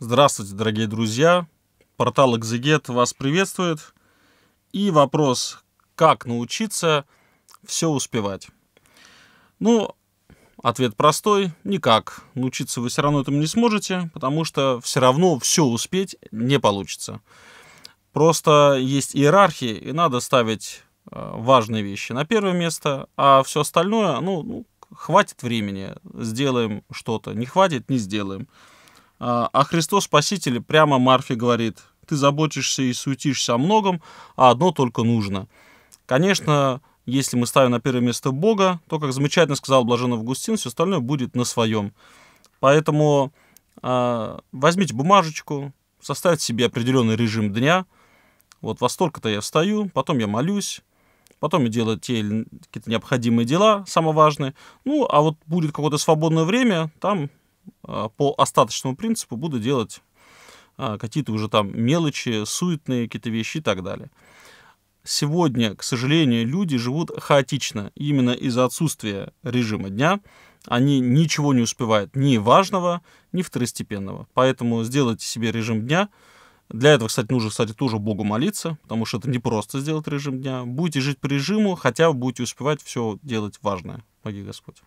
Здравствуйте, дорогие друзья! Портал Exeget вас приветствует. И вопрос, как научиться все успевать? Ну, ответ простой, никак. Научиться вы все равно этому не сможете, потому что все равно все успеть не получится. Просто есть иерархии, и надо ставить э, важные вещи на первое место, а все остальное, ну, ну, хватит времени, сделаем что-то. Не хватит, не сделаем. А, а Христос Спаситель прямо Марфе говорит, ты заботишься и суетишься о многом, а одно только нужно. Конечно, если мы ставим на первое место Бога, то, как замечательно сказал Блажен Августин, все остальное будет на своем. Поэтому э, возьмите бумажечку, составьте себе определенный режим дня. Вот во столько-то я встаю, потом я молюсь, потом я делаю те какие-то необходимые дела, самое важное. Ну, а вот будет какое-то свободное время, там а, по остаточному принципу буду делать а, какие-то уже там мелочи, суетные какие-то вещи и так далее. Сегодня, к сожалению, люди живут хаотично. Именно из-за отсутствия режима дня они ничего не успевают, ни важного, ни второстепенного. Поэтому сделайте себе режим дня. Для этого, кстати, нужно, кстати, тоже Богу молиться, потому что это не просто сделать режим дня. Будете жить по режиму, хотя будете успевать все делать важное. Помоги Господь.